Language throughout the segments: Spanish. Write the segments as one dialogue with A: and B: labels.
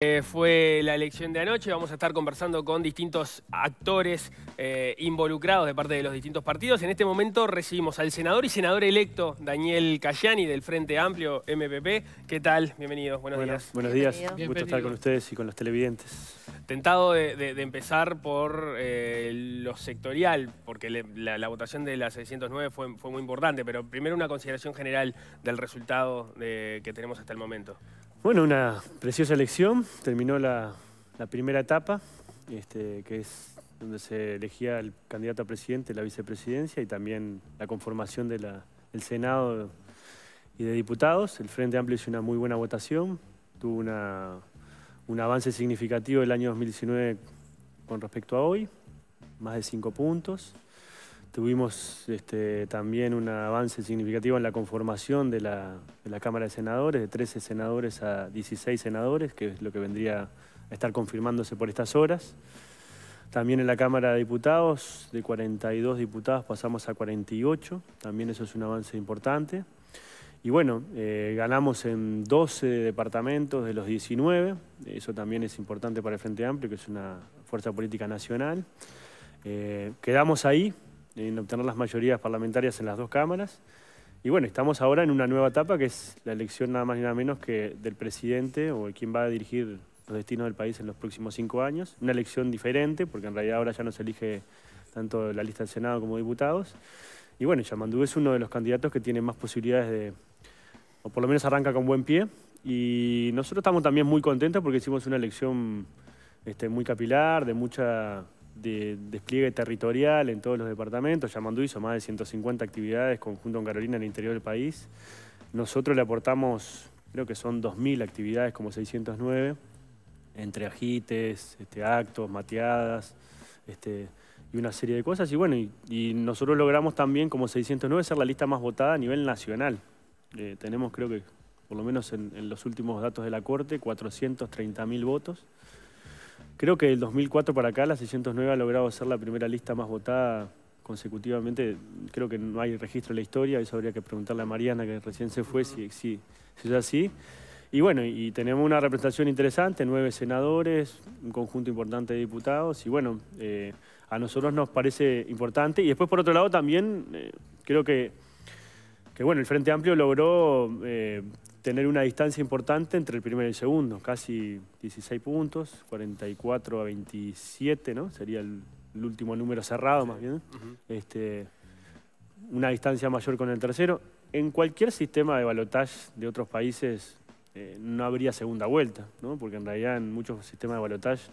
A: Eh, fue la elección de anoche, vamos a estar conversando con distintos actores eh, involucrados de parte de los distintos partidos. En este momento recibimos al senador y senador electo Daniel Cayani del Frente Amplio MPP. ¿Qué tal? Bienvenidos, buenos días. Buenos días, un gusto estar con
B: ustedes y con los televidentes.
A: Tentado de, empezar por eh, lo sectorial, porque la, votación de la 609 fue, muy importante, pero primero una consideración general del resultado que tenemos hasta el momento.
B: Bueno, una preciosa elección. Terminó la, primera etapa, este, que es donde se elegía el candidato a presidente, la vicepresidencia y también la conformación del Senado y de diputados. El Frente Amplio hizo una muy buena votación, tuvo un avance significativo el año 2019 con respecto a hoy, más de cinco puntos. Tuvimos este, también un avance significativo en la conformación de la, Cámara de Senadores, de 13 senadores a 16 senadores, que es lo que vendría a estar confirmándose por estas horas. También en la Cámara de Diputados, de 42 diputados pasamos a 48, también eso es un avance importante. Y bueno, eh, ganamos en 12 departamentos de los 19, eso también es importante para el Frente Amplio, que es una fuerza política nacional. Eh, quedamos ahí, en obtener las mayorías parlamentarias en las dos cámaras. Y bueno, estamos ahora en una nueva etapa que es la elección nada más ni nada menos que del presidente o quien va a dirigir los destinos del país en los próximos cinco años. Una elección diferente, porque en realidad ahora ya no se elige tanto la lista del Senado como diputados. Y bueno, Yamandú es uno de los candidatos que tiene más posibilidades de, o por lo menos arranca con buen pie. Y nosotros estamos también muy contentos porque hicimos una elección este, muy capilar, de mucha de despliegue territorial en todos los departamentos. Yamandú hizo más de 150 actividades conjunto con Carolina en el interior del país. Nosotros le aportamos, creo que son 2.000 actividades, como 609, entre ajites, este, actos, mateadas este, y una serie de cosas. Y bueno, y, nosotros logramos también, como 609, ser la lista más votada a nivel nacional. Eh, tenemos, creo que, por lo menos en los últimos datos de la Corte, 430.000 votos. Creo que el 2004 para acá la 609 ha logrado ser la primera lista más votada consecutivamente. Creo que no hay registro en la historia, eso habría que preguntarle a Mariana, que recién se fue, si, es así. Y bueno, y tenemos una representación interesante, nueve senadores, un conjunto importante de diputados, y bueno, eh, a nosotros nos parece importante. Y después, por otro lado, también eh, creo que, que, bueno, el Frente Amplio logró eh, tener una distancia importante entre el primero y el segundo, casi 16 puntos, 44 a 27, ¿no? Sería el, último número cerrado más bien. Este, una distancia mayor con el tercero. En cualquier sistema de balotaje de otros países eh, no habría segunda vuelta, ¿no? Porque en realidad en muchos sistemas de balotaje,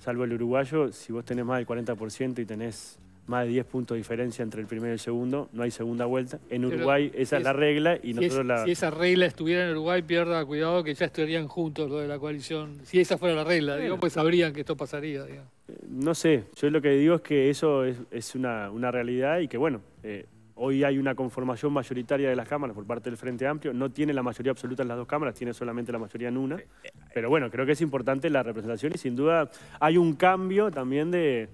B: salvo el uruguayo, si vos tenés más del 40% y tenés más de 10 puntos de diferencia entre el primero y el segundo, no hay segunda vuelta. En Uruguay esa es, la regla y nosotros la... Si esa regla
C: estuviera en Uruguay, pierda cuidado que ya estarían juntos los de la coalición. Si esa fuera la regla, digo, pues sabrían que esto pasaría. Eh,
B: no sé, yo lo que digo es que eso es, una, realidad y que bueno, eh, hoy hay una conformación mayoritaria de las cámaras por parte del Frente Amplio, no tiene la mayoría absoluta en las dos cámaras, tiene solamente la mayoría en una. Eh, Pero bueno, creo que es importante la representación y sin duda hay un cambio también de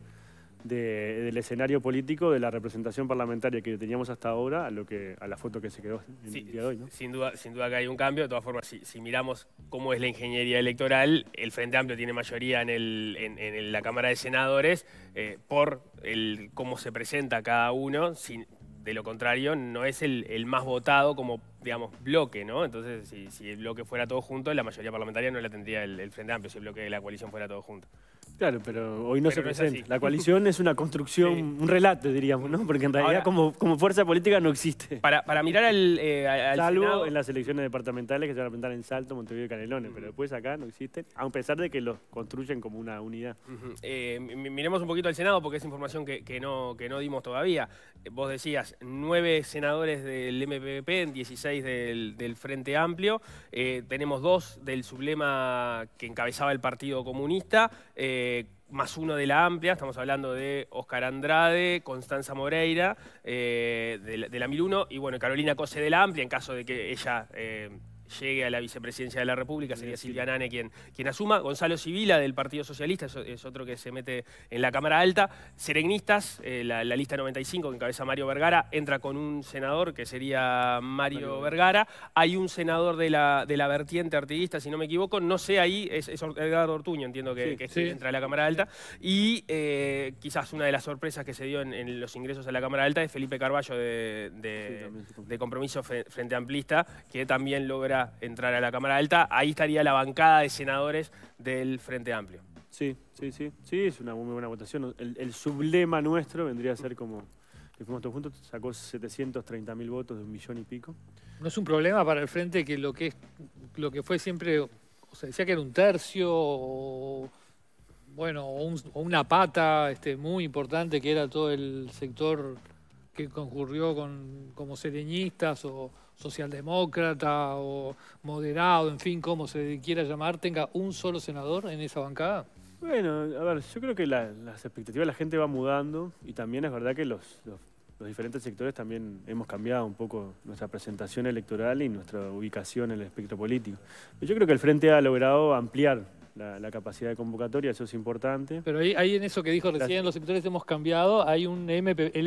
B: del escenario político de la representación parlamentaria que teníamos hasta ahora a lo que a la foto que se quedó día de hoy.
A: Sin, duda, sin duda que hay un cambio. De todas formas, si, miramos cómo es la ingeniería electoral, el Frente Amplio tiene mayoría en, el, en, la Cámara de Senadores eh, por el, cómo se presenta cada uno. de lo contrario, no es el, más votado como, digamos, bloque, ¿no? Entonces, si, si, el bloque fuera todo junto, la mayoría parlamentaria no la tendría el, el Frente Amplio, si el bloque de la coalición fuera todo junto.
B: Claro, pero hoy no se presenta. la coalición es una construcción, un relato, diríamos, ¿no? Porque en realidad como, fuerza política no existe. Para, para mirar al, eh, Salvo en las elecciones departamentales que se van a presentar en Salto, Montevideo y Canelones, pero después acá no existen, a pesar de que los construyen como una unidad.
A: Eh, miremos un poquito al Senado porque es información que, no, no dimos todavía. Eh, vos decías, nueve senadores del MPP, 16 del, del Frente Amplio, tenemos dos del sublema que encabezaba el Partido Comunista, eh, más uno de la amplia, estamos hablando de Oscar Andrade, Constanza Moreira eh, de, la, Mil y bueno, Carolina Cose de la amplia en caso de que ella... Eh, llegue a la vicepresidencia de la República, sería Silvia Nane quien, quien asuma. Gonzalo Civila del Partido Socialista es, otro que se mete en la Cámara Alta. serenistas eh, la, lista 95 que encabeza Mario Vergara, entra con un senador que sería Mario, Vergara. Hay un senador de la, de la vertiente artiguista, si no me equivoco, no sé ahí, es, Edgardo Ortuño, entiendo que, entra a la Cámara Alta. Y eh, quizás una de las sorpresas que se dio en, los ingresos a la Cámara Alta es Felipe Carballo de Compromiso Frente Amplista, que también logra entrar a la Cámara Alta, ahí estaría la bancada de senadores
B: del Frente Amplio. Sí, sí, sí. Sí, es una muy buena votación. El, sublema nuestro vendría a ser como que fuimos todos juntos, sacó 730 mil votos de un millón y pico.
C: No es un problema para el Frente que lo que, es, lo que fue siempre, o sea, decía que era un tercio, o, bueno, o, una pata este, muy importante que era todo el sector que concurrió con, como sereñistas o socialdemócrata o moderado, en fin, como se quiera llamar, tenga un solo senador en esa bancada?
B: Bueno, a ver, yo creo que las expectativas de la gente va mudando y también es verdad que los, diferentes sectores también hemos cambiado un poco nuestra presentación electoral y nuestra ubicación en el espectro político. yo creo que el Frente ha logrado ampliar la, capacidad de convocatoria, eso es importante.
C: Pero ahí, ahí en eso que dijo recién, los sectores hemos cambiado, hay un ¿el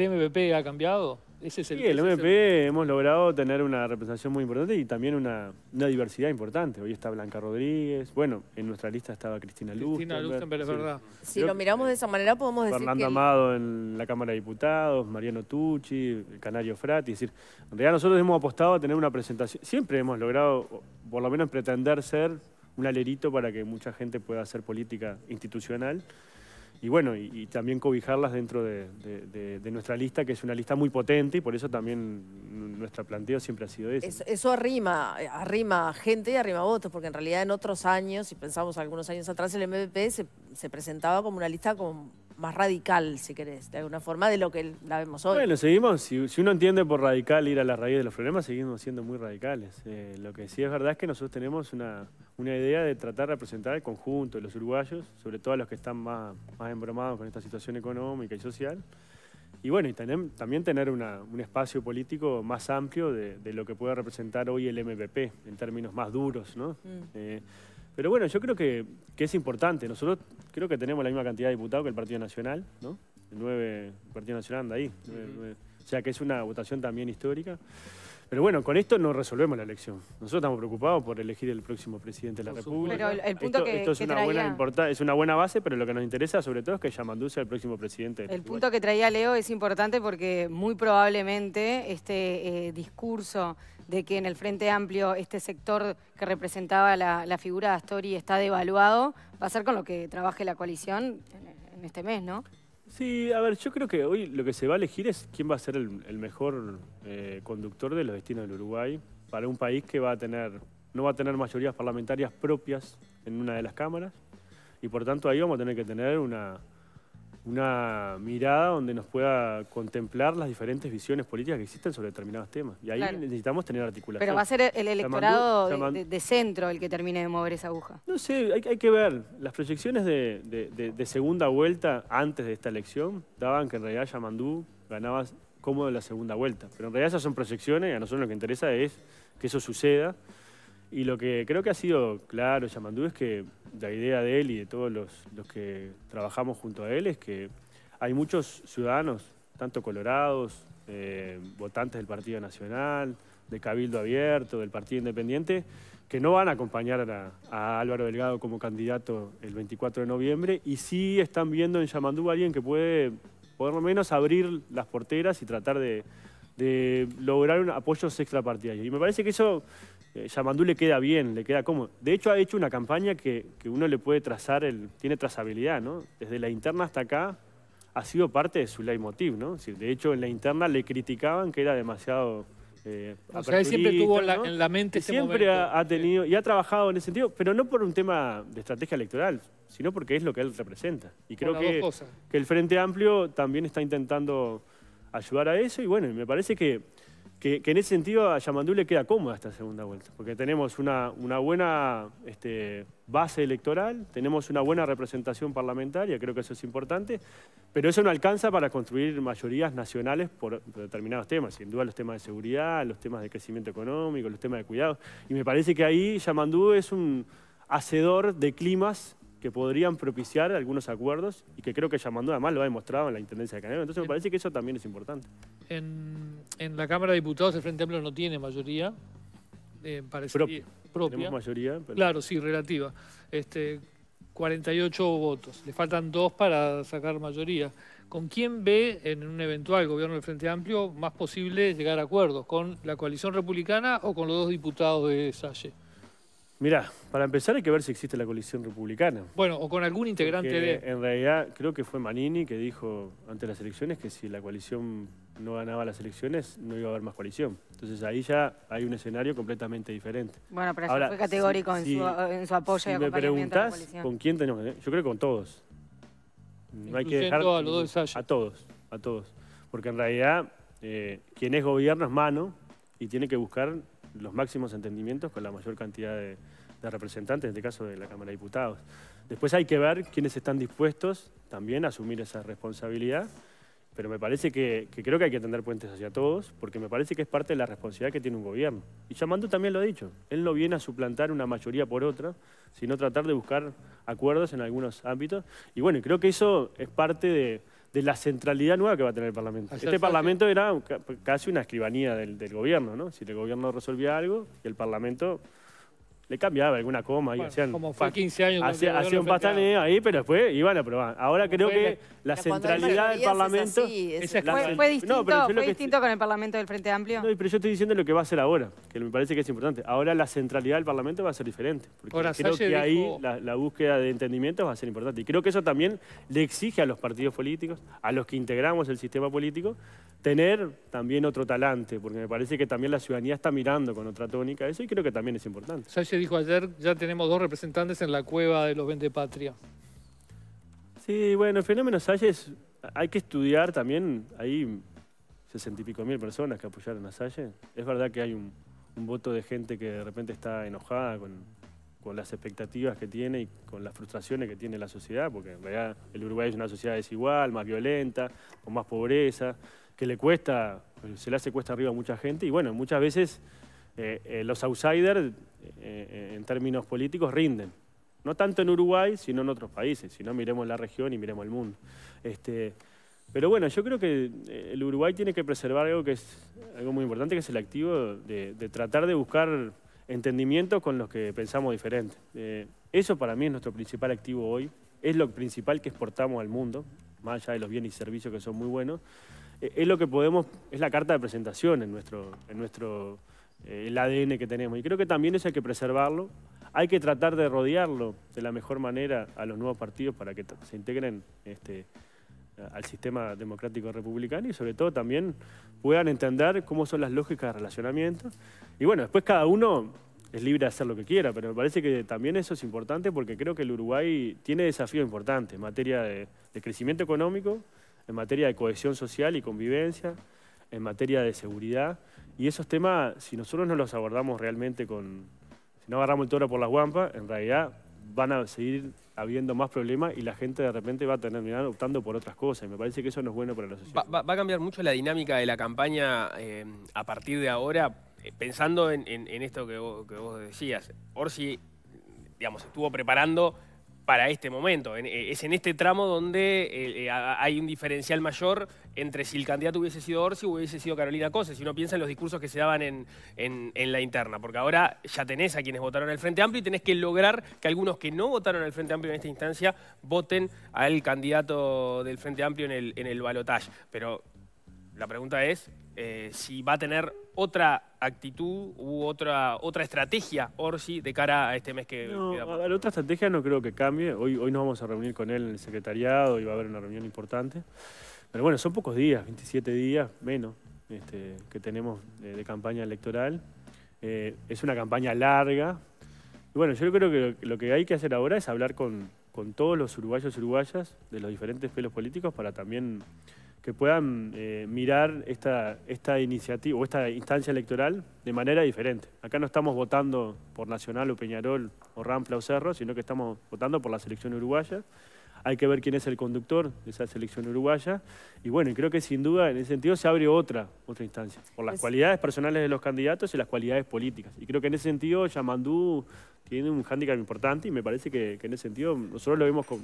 C: MPP ha cambiado? Ese el, sí, el MPP
B: hemos logrado tener una representación muy importante y también una, diversidad importante. Hoy está Blanca Rodríguez, bueno, en nuestra lista estaba Cristina Luz. Cristina Luz, es verdad. Si lo
D: miramos de esa manera podemos decir Fernando Amado
B: en la Cámara de Diputados, Mariano Tucci, Canario Frati, es decir, en realidad nosotros hemos apostado a tener una presentación, siempre hemos logrado, por lo menos pretender ser un alerito para que mucha gente pueda hacer política institucional y bueno, y, también cobijarlas dentro de, nuestra lista, que es una lista muy potente y por eso también nuestra planteo siempre ha sido ese. Eso,
A: eso arrima, arrima gente y arrima votos, porque en realidad en otros años, si pensamos algunos años
D: atrás, el MVP se, se presentaba como una lista con más radical, si querés, de alguna forma, de lo que la vemos hoy.
B: Bueno, seguimos, si, uno entiende por radical ir a la raíz de los problemas, seguimos siendo muy radicales. Eh, lo que sí es verdad es que nosotros tenemos una, una idea de tratar de representar el conjunto de los uruguayos, sobre todo a los que están más, más embromados con esta situación económica y social. Y bueno, y también tener un espacio político más amplio de, lo que puede representar hoy el MPP, en términos más duros, ¿no? Mm. Eh, pero bueno, yo creo que, es importante. Nosotros creo que tenemos la misma cantidad de diputados que el Partido Nacional, ¿no? El, Partido Nacional anda ahí. O sea que es una votación también histórica. Pero bueno, con esto no resolvemos la elección. Nosotros estamos preocupados por elegir el próximo presidente de la República. esto, es, una buena base, pero lo que nos interesa sobre todo es que Yamandú sea el próximo presidente. el
D: punto que traía Leo es importante porque muy probablemente este eh, discurso de que en el Frente Amplio este sector que representaba la, figura de Astori está devaluado, va a ser con lo que trabaje la coalición en, este mes, ¿no?
B: Sí, a ver, yo creo que hoy lo que se va a elegir es quién va a ser el, mejor eh, conductor de los destinos del Uruguay para un país que va a tener, no va a tener mayorías parlamentarias propias en una de las cámaras y por tanto ahí vamos a tener que tener una una mirada donde nos pueda contemplar las diferentes visiones políticas que existen sobre determinados temas. Y ahí necesitamos tener articulación. Pero va a ser el electorado De,
D: centro el que termine de mover esa aguja.
B: No sé, hay, que ver. Las proyecciones de, segunda vuelta antes de esta elección daban que en realidad Yamandú ganaba cómodo la segunda vuelta. Pero en realidad esas son proyecciones, y a nosotros lo que interesa es que eso suceda. Y lo que creo que ha sido claro, Yamandú, es que la idea de él y de todos los, que trabajamos junto a él es que hay muchos ciudadanos, tanto colorados, eh, votantes del Partido Nacional, de Cabildo Abierto, del Partido Independiente, que no van a acompañar a, a, Álvaro Delgado como candidato el 24 de noviembre y sí están viendo en Yamandú a alguien que puede por lo menos abrir las porteras y tratar de, de lograr apoyos extrapartidarios. Y me parece que eso a eh, Yamandú le queda bien, le queda cómodo. De hecho, ha hecho una campaña que, que, uno le puede trazar, tiene trazabilidad, ¿no? Desde la interna hasta acá ha sido parte de su leitmotiv, ¿no? de hecho, en la interna le criticaban que era demasiado... Eh, o sea, él siempre tuvo en la
C: mente ese Siempre Ha,
B: tenido y ha trabajado en ese sentido, pero no por un tema de estrategia electoral, sino porque es lo que él representa. Y creo que, que el Frente Amplio también está intentando ayudar a eso. Y bueno, me parece que, en ese sentido a Yamandú le queda cómoda esta segunda vuelta, porque tenemos una, una buena este, base electoral, tenemos una buena representación parlamentaria, creo que eso es importante, pero eso no alcanza para construir mayorías nacionales por determinados temas, sin duda los temas de seguridad, los temas de crecimiento económico, los temas de cuidado. Y me parece que ahí Yamandú es un hacedor de climas que podrían propiciar algunos acuerdos y que creo que mandó, además lo ha demostrado en la Intendencia de Canelo. Entonces me parece
C: que eso también es importante. En, la Cámara de Diputados el Frente Amplio no tiene mayoría eh, parece, propia. Tenemos mayoría. Claro, sí, relativa. Este, 48 votos. Le faltan dos para sacar mayoría. ¿Con quién ve en un eventual gobierno del Frente Amplio más posible llegar a acuerdos? ¿Con la coalición republicana o con los dos diputados de Salle?
B: Mirá, para empezar hay que ver si existe la coalición republicana. Bueno, o con algún integrante de... En realidad creo que fue Manini que dijo ante las elecciones que si la coalición no ganaba las elecciones no iba a haber más coalición. Entonces ahí ya hay un escenario completamente diferente. Bueno, pero eso fue categórico en, su, apoyo si me ¿Con quién tenemos? que... Yo creo que con todos. No hay que dejar a, a todos, a todos. Porque en realidad eh, quien es gobierno es mano y tiene que buscar los máximos entendimientos con la mayor cantidad de, representantes, en este caso de la Cámara de Diputados. Después hay que ver quiénes están dispuestos también a asumir esa responsabilidad, pero me parece que, creo que hay que tender puentes hacia todos, porque me parece que es parte de la responsabilidad que tiene un gobierno. Y Chamando también lo ha dicho, él no viene a suplantar una mayoría por otra, sino tratar de buscar acuerdos en algunos ámbitos. Y bueno, creo que eso es parte de de la centralidad nueva que va a tener el Parlamento. este Parlamento era casi una escribanía del, del gobierno, ¿no? Si el gobierno resolvía algo, el Parlamento le cambiaba alguna coma y Como fue 15 años. Hacía, un pastaneo ahí, pero después iban a probar. Ahora creo que la centralidad del Parlamento. fue, fue, distinto,
D: con el Parlamento del Frente Amplio. No,
B: pero yo estoy diciendo lo que va a ser ahora, que me parece que es importante. Ahora la centralidad del Parlamento va a ser diferente. Porque creo que ahí la, búsqueda de entendimiento va a ser importante. Y creo que eso también le exige a los partidos políticos, a los que integramos el sistema político, tener también otro talante, porque me parece que también la ciudadanía está mirando con otra tónica eso y creo que también es importante
C: dijo ayer, ya tenemos dos representantes en la cueva de los Vendepatria. Sí, bueno, el fenómeno Salles hay que estudiar también.
B: Hay sesenta y pico mil personas que apoyaron a Salles. Es verdad que hay un, voto de gente que de repente está enojada con, las expectativas que tiene y con las frustraciones que tiene la sociedad, porque en realidad el Uruguay es una sociedad desigual, más violenta, con más pobreza, que le cuesta, se le hace cuesta arriba a mucha gente. Y bueno, muchas veces eh, eh, los outsiders eh, en términos políticos rinden. No tanto en Uruguay, sino en otros países. Si no, miremos la región y miremos el mundo. Este, pero bueno, yo creo que eh, el Uruguay tiene que preservar algo que es algo muy importante, que es el activo de, tratar de buscar entendimiento con los que pensamos diferente. Eh, eso para mí es nuestro principal activo hoy, es lo principal que exportamos al mundo, más allá de los bienes y servicios que son muy buenos. es lo que podemos, es la carta de presentación en nuestro, en nuestro eh, el ADN que tenemos. Y creo que también eso hay que preservarlo. Hay que tratar de rodearlo de la mejor manera a los nuevos partidos para que se integren este, al sistema democrático republicano y sobre todo también puedan entender cómo son las lógicas de relacionamiento. Y bueno, después cada uno es libre de hacer lo que quiera, pero me parece que también eso es importante porque creo que el Uruguay tiene desafíos importantes en materia de crecimiento económico, en materia de cohesión social y convivencia en materia de seguridad. Y esos temas, si nosotros no los abordamos realmente con... Si no agarramos el toro por las guampas, en realidad van a seguir habiendo más problemas y la gente de repente va a terminar optando por otras cosas. Y me parece que eso no es bueno para la sociedad.
A: Va, a cambiar mucho la dinámica de la campaña eh, a partir de ahora, eh, pensando en, esto que que vos decías. Orsi, digamos, estuvo preparando para este momento. Eh, es en este tramo donde eh, eh, hay un diferencial mayor entre si el candidato hubiese sido Orsi o hubiese sido Carolina Cose, si uno piensa en los discursos que se daban en, la interna, porque ahora ya tenés a quienes votaron al Frente Amplio y tenés que lograr que algunos que no votaron al Frente Amplio en esta instancia voten al candidato del Frente Amplio en el, en el balotaje. Pero la pregunta es, eh, si va a tener otra actitud u otra, otra estrategia Orsi de cara a este mes que
B: no, la otra estrategia no creo que cambie. Hoy, hoy nos vamos a reunir con él en el secretariado y va a haber una reunión importante. Pero bueno, son pocos días, 27 días menos este, que tenemos de, campaña electoral. Eh, es una campaña larga. Y bueno, yo creo que lo, que hay que hacer ahora es hablar con, con todos los uruguayos y uruguayas de los diferentes pelos políticos para también que puedan eh, mirar esta, esta iniciativa o esta instancia electoral de manera diferente. Acá no estamos votando por Nacional o Peñarol o Rampla o Cerro, sino que estamos votando por la selección uruguaya. Hay que ver quién es el conductor de esa selección uruguaya. Y bueno, creo que sin duda en ese sentido se abre otra, otra instancia, por las cualidades personales de los candidatos y las cualidades políticas. Y creo que en ese sentido Yamandú tiene un hándicap importante y me parece que, que en ese sentido nosotros lo vemos como...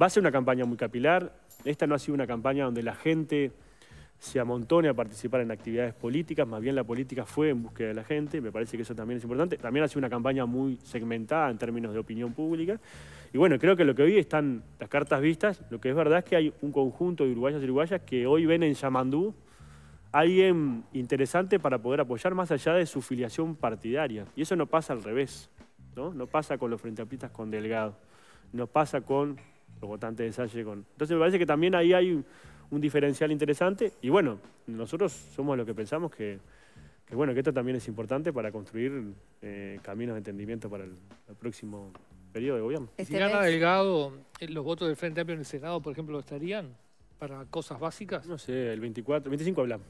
B: Va a ser una campaña muy capilar, esta no ha sido una campaña donde la gente se amontone a participar en actividades políticas, más bien la política fue en búsqueda de la gente, me parece que eso también es importante. También ha sido una campaña muy segmentada en términos de opinión pública. Y bueno, creo que lo que hoy están las cartas vistas, lo que es verdad es que hay un conjunto de uruguayos y uruguayas que hoy ven en Yamandú alguien interesante para poder apoyar más allá de su filiación partidaria. Y eso no pasa al revés, ¿no? No pasa con los frenteapistas con Delgado, no pasa con los votantes de Salle con... Entonces me parece que también ahí hay un, diferencial interesante y bueno, nosotros somos los que pensamos que, bueno, que esto también es importante para construir eh, caminos de entendimiento para el, próximo periodo de gobierno. Este si
C: Delgado, eh, los votos del Frente Amplio en el Senado, por ejemplo, estarían para cosas básicas? No sé,
B: el 24, 25 hablamos.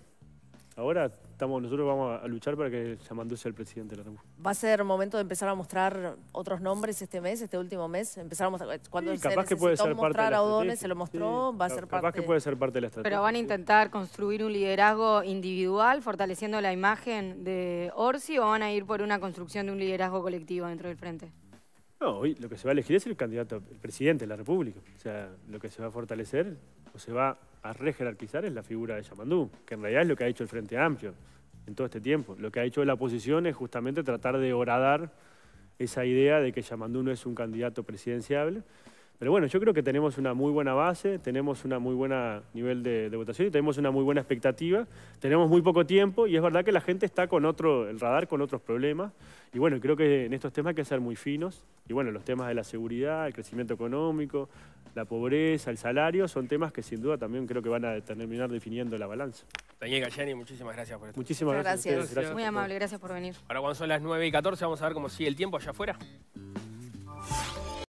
B: Ahora estamos, nosotros vamos a luchar para que Yamandú sea el presidente de la República.
D: ¿Va a ser momento de empezar a mostrar otros nombres este mes, este último mes? Empezar cuando se mostró, va a ser Capaz que
B: puede ser parte de la estrategia. Pero van
D: a intentar construir un liderazgo individual, fortaleciendo la imagen de Orsi, o van a ir por una construcción de un liderazgo colectivo dentro del frente?
B: No, hoy lo que se va a elegir es el candidato, el presidente de la República. O sea, lo que se va a fortalecer se va a rejerarquizar es la figura de Yamandú, que en realidad es lo que ha hecho el Frente Amplio en todo este tiempo. Lo que ha hecho la oposición es justamente tratar de horadar esa idea de que Yamandú no es un candidato presidenciable pero bueno, yo creo que tenemos una muy buena base, tenemos un muy buen nivel de, votación y tenemos una muy buena expectativa. Tenemos muy poco tiempo y es verdad que la gente está con otro, el radar con otros problemas. Y bueno, creo que en estos temas hay que ser muy finos. Y bueno, los temas de la seguridad, el crecimiento económico, la pobreza, el salario, son temas que sin duda también creo que van a terminar definiendo la balanza.
A: Daniel Gallani, muchísimas gracias por estar Muchísimas gracias. muy amable, gracias por venir. Ahora cuando son las 9 y 14 vamos a ver cómo sigue el tiempo allá afuera.